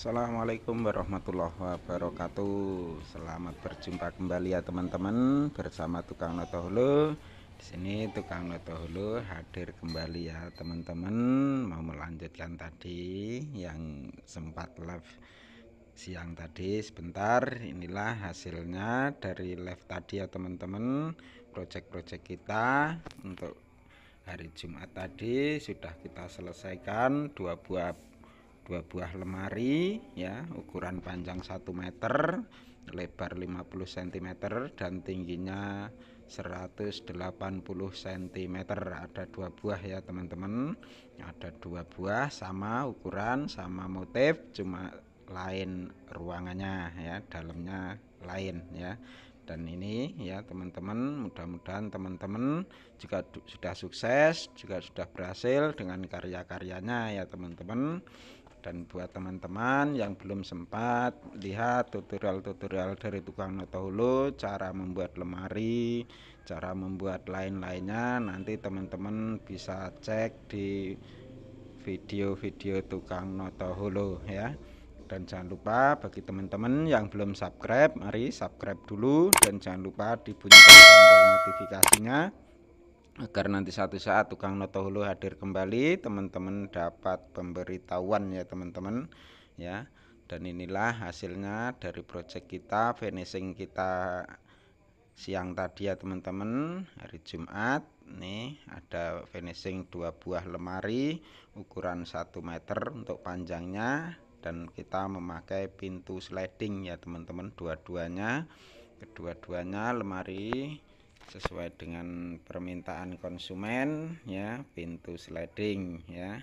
Assalamualaikum warahmatullahi wabarakatuh. Selamat berjumpa kembali ya teman-teman bersama tukang notohulu. Di sini tukang notohulu hadir kembali ya teman-teman mau melanjutkan tadi yang sempat live siang tadi sebentar. Inilah hasilnya dari live tadi ya teman-teman. Project-project kita untuk hari Jumat tadi sudah kita selesaikan dua buah dua buah lemari ya ukuran panjang 1 meter lebar 50 cm dan tingginya 180 cm ada dua buah ya teman-teman ada dua buah sama ukuran sama motif cuma lain ruangannya ya dalamnya lain ya dan ini ya teman-teman mudah-mudahan teman-teman juga sudah sukses juga sudah berhasil dengan karya-karyanya ya teman-teman dan buat teman-teman yang belum sempat lihat tutorial-tutorial dari tukang notohulu cara membuat lemari cara membuat lain-lainnya nanti teman-teman bisa cek di video-video tukang notohulu ya dan jangan lupa bagi teman-teman yang belum subscribe mari subscribe dulu dan jangan lupa dibunyikan tombol notifikasinya agar nanti satu saat tukang notohulu hadir kembali teman-teman dapat pemberitahuan ya teman-teman ya dan inilah hasilnya dari project kita finishing kita siang tadi ya teman-teman hari Jumat nih ada finishing dua buah lemari ukuran satu meter untuk panjangnya dan kita memakai pintu sliding ya teman-teman dua-duanya kedua-duanya lemari sesuai dengan permintaan konsumen ya pintu sliding ya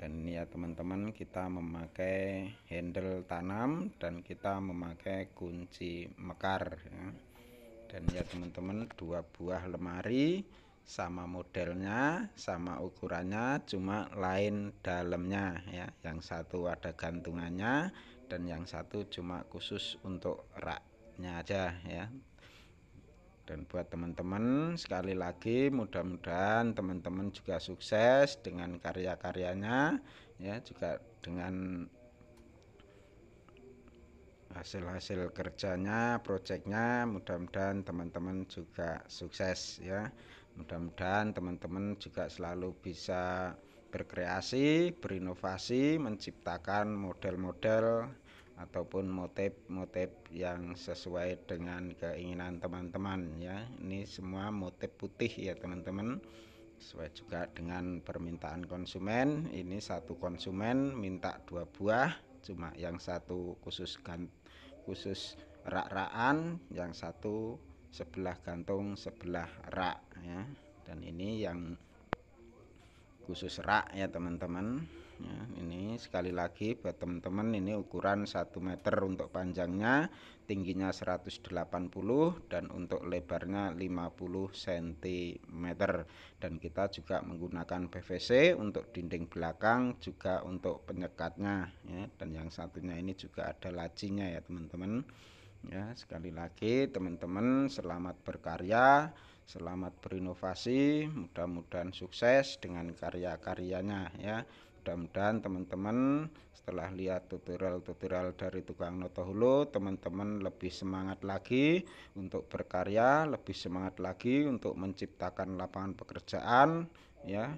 dan ini ya teman-teman kita memakai handle tanam dan kita memakai kunci mekar ya. dan ya teman-teman dua buah lemari sama modelnya sama ukurannya cuma lain dalamnya ya yang satu ada gantungannya dan yang satu cuma khusus untuk raknya aja ya dan buat teman-teman sekali lagi mudah-mudahan teman-teman juga sukses dengan karya-karyanya ya juga dengan hasil-hasil kerjanya, proyeknya mudah-mudahan teman-teman juga sukses ya. Mudah-mudahan teman-teman juga selalu bisa berkreasi, berinovasi, menciptakan model-model ataupun motif-motif yang sesuai dengan keinginan teman-teman ya ini semua motif putih ya teman-teman sesuai juga dengan permintaan konsumen ini satu konsumen minta dua buah cuma yang satu khusus khusus rak-rakan yang satu sebelah gantung sebelah rak ya dan ini yang khusus rak ya teman-teman ya, ini sekali lagi buat teman-teman ini ukuran 1 meter untuk panjangnya tingginya 180 dan untuk lebarnya 50 cm dan kita juga menggunakan PVC untuk dinding belakang juga untuk penyekatnya ya dan yang satunya ini juga ada lacinya ya teman-teman ya sekali lagi teman-teman selamat berkarya selamat berinovasi mudah-mudahan sukses dengan karya-karyanya ya mudah-mudahan teman-teman setelah lihat tutorial-tutorial dari tukang notohulu teman-teman lebih semangat lagi untuk berkarya lebih semangat lagi untuk menciptakan lapangan pekerjaan ya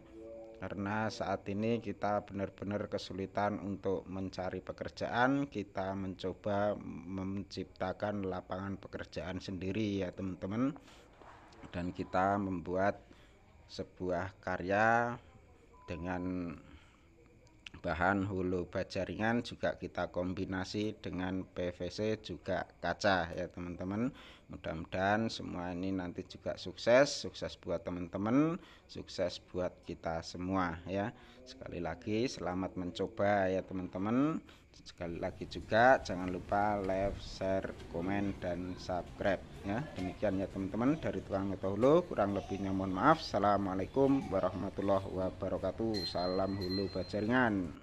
karena saat ini kita benar-benar kesulitan untuk mencari pekerjaan kita mencoba menciptakan lapangan pekerjaan sendiri ya teman-teman dan kita membuat sebuah karya dengan bahan hulu baja ringan juga kita kombinasi dengan PVC juga kaca ya teman-teman mudah-mudahan semua ini nanti juga sukses sukses buat teman-teman sukses buat kita semua ya sekali lagi selamat mencoba ya teman-teman sekali lagi juga jangan lupa like share komen dan subscribe ya demikian ya teman-teman dari tukang ngeto hulu kurang lebihnya mohon maaf assalamualaikum warahmatullahi wabarakatuh salam hulu bajaringan